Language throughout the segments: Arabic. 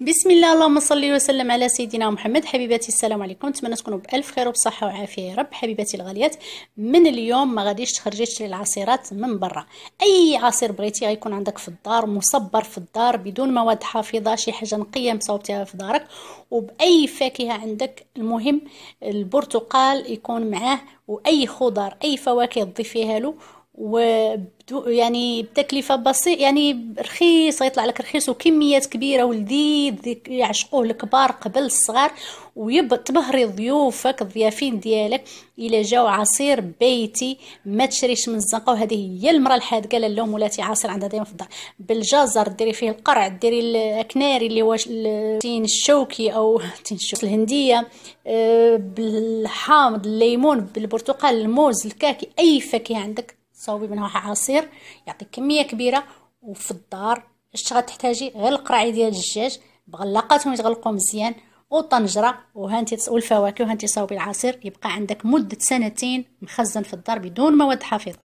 بسم الله اللهم صل وسلم على سيدنا محمد حبيباتي السلام عليكم نتمنى تكونوا بالف خير وبصحه وعافيه يا رب حبيباتي الغاليات من اليوم ما غاديش تخرجي تشري العصيرات من برا اي عصير بغيتي غيكون عندك في الدار مصبر في الدار بدون مواد حافظه شي حاجه نقيه مصاوبتيها في دارك وباي فاكهه عندك المهم البرتقال يكون معاه واي خضر اي فواكه تضيفيها له وبدو يعني بتكلفه بسيطه يعني رخيصه يطلع لك رخيص وكميات كبيره ولذيذ يعشقوه الكبار قبل الصغار وتبهري ضيوفك الضيافين ديالك الى جاو عصير بيتي ما تشريش من الزنقه وهذه هي المراه الحاد قال ولاتي عصير عندها ديما في الدار بالجزر ديري فيه القرع ديري الكناري اللي هو التين الشوكي او تين الشوكي الهنديه آه، بالحامض الليمون بالبرتقال الموز الكاكي اي فاكهه عندك صوبي منها عصير يعطيك كميه كبيره وفي الدار اش غتحتاجي غير القراعي ديال الدجاج بغلقاتهم يتغلقوا مزيان وطنجره وهانتي والفواكه وهانتي صاوبي العصير يبقى عندك مده سنتين مخزن في الدار بدون مواد حافظه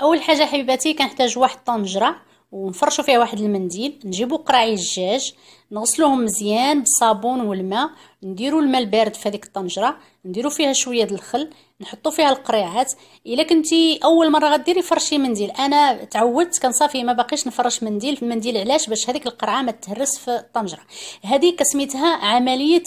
اول حاجه حبيباتي كنحتاج واحد طنجره ونفرشوا فيها واحد المنديل نجيبوا قراعي الدجاج نغسلوهم مزيان بالصابون والماء نديروا الماء البارد في هذيك الطنجره نديروا فيها شويه د الخل نحطوا فيها القريعات الا كنتي اول مره غديري فرشي منديل انا تعودت كان صافي ما باقيش نفرش منديل في المنديل علاش باش هذيك القرعه ما تهرس في الطنجره هذه كسميتها عمليه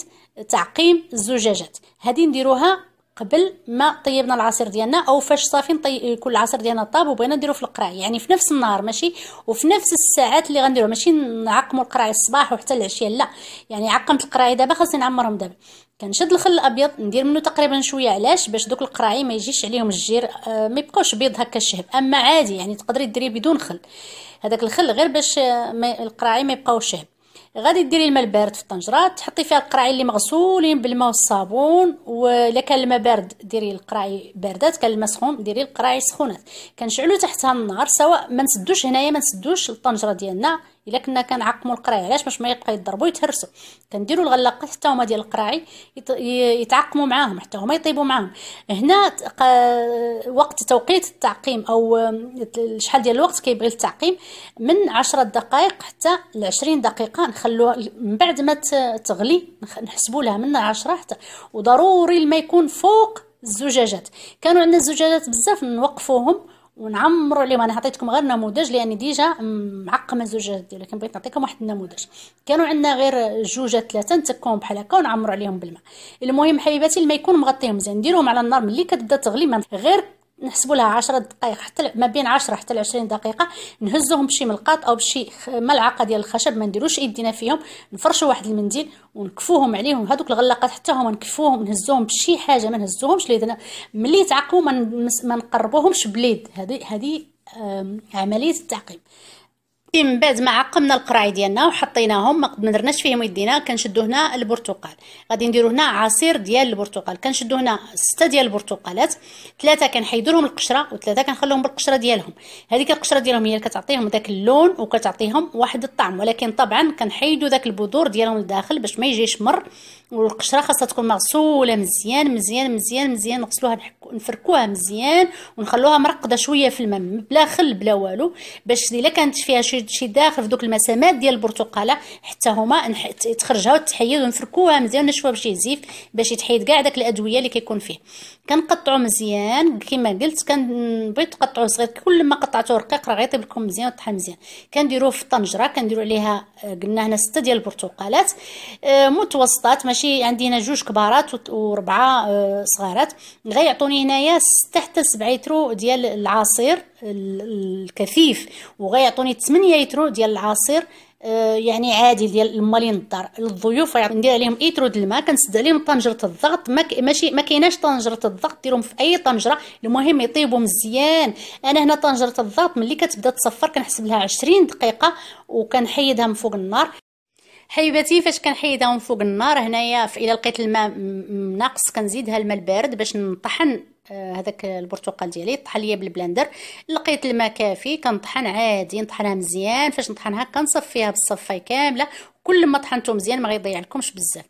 تعقيم الزجاجات هذه نديروها قبل ما طيبنا العصير ديالنا او فاش صافي نطيب كل العصير ديالنا طاب وبغينا نديرو في القراعي يعني في نفس النهار ماشي وفي نفس الساعات اللي غنديرو ماشي نعقمو القراعي الصباح وحتى العشيه لا يعني عقمت القراعي دابا خاصني نعمرهم دابا كنشد الخل الابيض ندير منه تقريبا شويه علاش باش دوك القراعي ما يجيش عليهم الجير آه، ما يبقاوش بيض هكا الشهب اما عادي يعني تقدري ديريه بدون خل هذاك الخل غير باش آه، القراعي ما يبقاوش شهب غادي ديري الماء البارد في الطنجره تحطي فيها القراعي اللي مغسولين بالماء والصابون ولا كان الماء بارد ديري القراعي باردات كان الماء سخون ديري القراعي سخونات كنشعلو تحتها النار سواء ما نسدوش هنايا ما نسدوش الطنجره ديالنا الا كنا كنعقموا القراعي علاش باش ما يبقى يضربوا يتهرسوا كنديروا الغلاقه حتى هما ديال القراعي يتعقموا معاهم حتى هما يطيبوا معاهم هنا وقت توقيت التعقيم او شحال ديال الوقت كيبغي التعقيم من 10 دقائق حتى ل 20 دقيقه نخلوها من بعد ما تغلي نحسبوا لها من 10 حتى وضروري ما يكون فوق الزجاجات كانوا عندنا الزجاجات بزاف نوقفوهم ونعمروا عليهم انا عطيتكم غير نموذج لان ديجا معقمه الزوجات ديالو لكن بغيت نعطيكم واحد النموذج كانوا عندنا غير جوجه ثلاثه نتكهم بحال هكا ونعمروا عليهم بالماء المهم حبيباتي الماء يكون مغطيهم مزيان نديرهم على النار ملي كتبدا تغلي غير نحسبوا لها 10 دقائق حتى ما بين 10 حتى 20 دقيقه نهزوهم بشي ملقاط او بشي ملعقه ديال الخشب ما نديروش ايدينا فيهم نفرشوا واحد المنديل ونكفوهم عليهم هذوك الغلاقات حتى هما نكفوهم نهزوهم بشي حاجه ما نهزوهمش ليدنا ملي يتعقموا ما نقربوهمش بليد هذه هذه عمليه التعقيم من بعد ما عقمنا القراعي ديالنا وحطيناهم ما درناش فيهم يدينا كنشدو هنا البرتقال غادي نديرو هنا عصير ديال البرتقال كنشدو هنا ستة ديال البرتقالات ثلاثه كنحيدو لهم القشره وثلاثه كنخليهم بالقشره ديالهم هذيك القشره ديالهم هي اللي كتعطيهم داك اللون وكتعطيهم واحد الطعم ولكن طبعا كنحيدو داك البذور ديالهم لداخل باش ما يجيش مر والقشره خاصها تكون مغسوله مزيان مزيان مزيان مزيان نغسلوها نفركوها مزيان ونخلوها مرقده شويه في الماء بلا خل بلا والو باش الا كانت فيها شي يوجد شي داخل في دوك المسامات ديال البرتقاله حتى هما تخرجها وتحيد ونفركوها مزيان ونشوها بشي زيف باش يتحيد كاع داك الادويه اللي كيكون فيه كنقطعو مزيان كما قلت كنبغي تقطعو صغير كل ما قطعتوه رقيق راه غيطيب لكم مزيان وطحن مزيان كنديروه في الطنجره كنديرو عليها آه، قلنا هنا ستة ديال البرتقالات آه، متوسطات ماشي عندي هنا جوج كبارات وربعه آه، صغارات غيعطوني هنايا 6 حتى 7 لتر ديال العصير الكثيف وغيعطوني 8 ايترو ديال العصير آه، يعني عادي ديال الماء اللي نضر للضيوف يعني ندير عليهم ايترو ديال الماء كنسد عليهم طنجره الضغط ما ماشي ما كايناش طنجره الضغط ديرهم في اي طنجره المهم يطيبوا مزيان انا هنا طنجره الضغط ملي كتبدا تصفر كنحسب لها 20 دقيقه وكنحيدها من فوق النار حبيباتي فاش كنحيدها من فوق النار هنايا الا لقيت الماء ناقص كنزيدها الماء البارد باش نطحن آه، هذاك البرتقال ديالي طحن ليا بالبلندر لقيت الماء كافي كنطحن عادي نطحنها مزيان فاش نطحنها كنصفيها بالصفاي كامله كل ما طحنتو مزيان ما غيضيع لكمش بزاف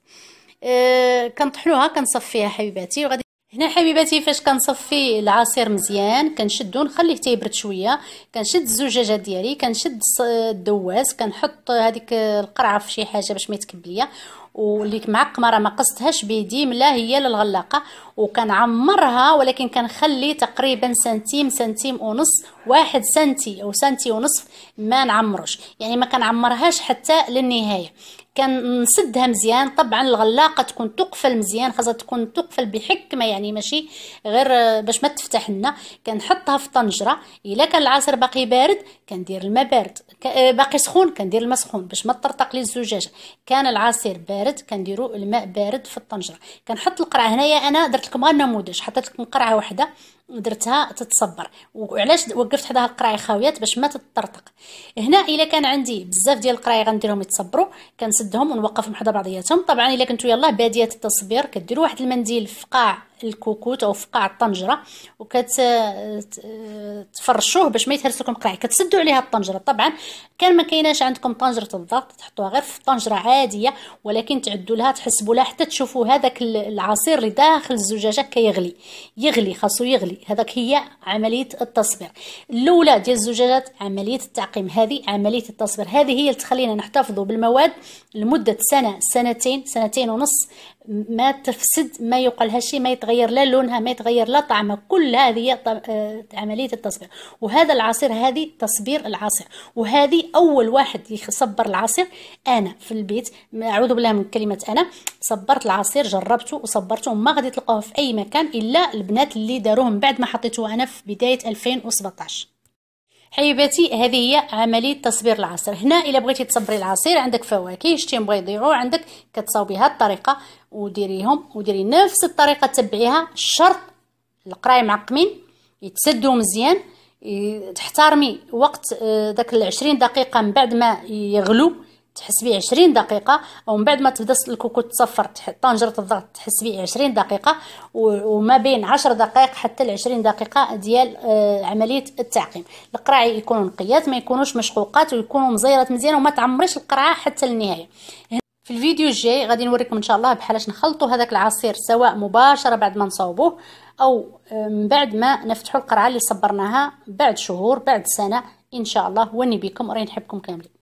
أه كنطحنوها كنصفيها حبيباتي وغادي هنا حبيباتي فاش كنصفي العصير مزيان كنشدو نخليه يبرد شويه كنشد الزجاجه ديالي كنشد الدواس كنحط هذيك القرعه في شي حاجه باش ما يتكب ليا واللي معقمه راه ما قصتهاش بيدي ملا هي للغلاقه وكنعمرها ولكن كنخلي تقريبا سنتيم سنتيم ونص واحد سنتي او سنتي ونصف ما نعمروش يعني ما كنعمرهاش حتى للنهايه كنسدها مزيان طبعا الغلاقه تكون تقفل مزيان خاصها تكون تقفل بحكمه يعني ماشي غير باش ما تفتح لنا كنحطها في طنجره الا كان العصير باقي بارد كندير الماء بارد آه، باقي سخون كندير الماء سخون باش ما تطرطق لي الزجاجه كان العصير بارد كنديروا الماء بارد في الطنجره كنحط القرعه هنايا انا درت لكم غير نموذج حطيت لكم قرعه واحده درتها تتصبر وعلاش وقفت حداها القرايه خاويات باش ما تطرطق هنا الا كان عندي بزاف ديال القرايه غنديرهم يتصبروا كنسدهم ونوقفهم حدا بعضياتهم طبعا الا كنتو يلاه باديه التصبير كديروا واحد المنديل في قاع الكوكوت او في قاع الطنجره وكتفرشوه باش ما يتهرس لكم قلاع كتسدوا عليها الطنجره طبعا كان ما كايناش عندكم طنجره الضغط تحطوها غير في طنجره عاديه ولكن تعدوا لها تحسبوا لها حتى تشوفوا هذاك العصير اللي داخل الزجاجه كيغلي يغلي خاصو يغلي هذاك هي عمليه التصبير الاولى ديال الزجاجات عمليه التعقيم هذه عمليه التصبير هذه هي اللي تخلينا نحتفظوا بالمواد لمده سنه سنتين سنتين ونص ما تفسد ما يقلها شيء ما يتغير لا لونها ما يتغير لا طعمها كل هذه آه، عملية التصبير وهذا العصير هذه تصبير العصير وهذه أول واحد يصبر العصير أنا في البيت أعوذ بالله من كلمة أنا صبرت العصير جربته وصبرته ما غادي تلقاه في أي مكان إلا البنات اللي داروه من بعد ما حطيته أنا في بداية 2017 حبيباتي هذه هي عمليه تصبير العصير هنا الا بغيتي تصبري العصير عندك فواكه شتي مبغي يضيعوا عندك كتصاوبي بهذه الطريقه وديريهم وديري نفس الطريقه تبعيها شرط القراي معقمين يتسدوا مزيان تحترمي وقت آه، داك العشرين دقيقه من بعد ما يغلو تحس بيه 20 دقيقة ومن بعد ما تبدا الكوكو تصفر طنجرة الضغط تحس بيه 20 دقيقة وما بين 10 دقائق حتى ل 20 دقيقة ديال آه، عملية التعقيم القراع يكونوا نقيات ما يكونوش مشقوقات ويكونوا مزيرات مزيان وما تعمريش القرعة حتى للنهاية في الفيديو الجاي غادي نوريكم ان شاء الله بحالاش نخلطوا هذاك العصير سواء مباشره بعد ما نصاوبوه او آه، من بعد ما نفتحوا القرعه اللي صبرناها بعد شهور بعد سنه ان شاء الله وني بكم راني نحبكم كاملين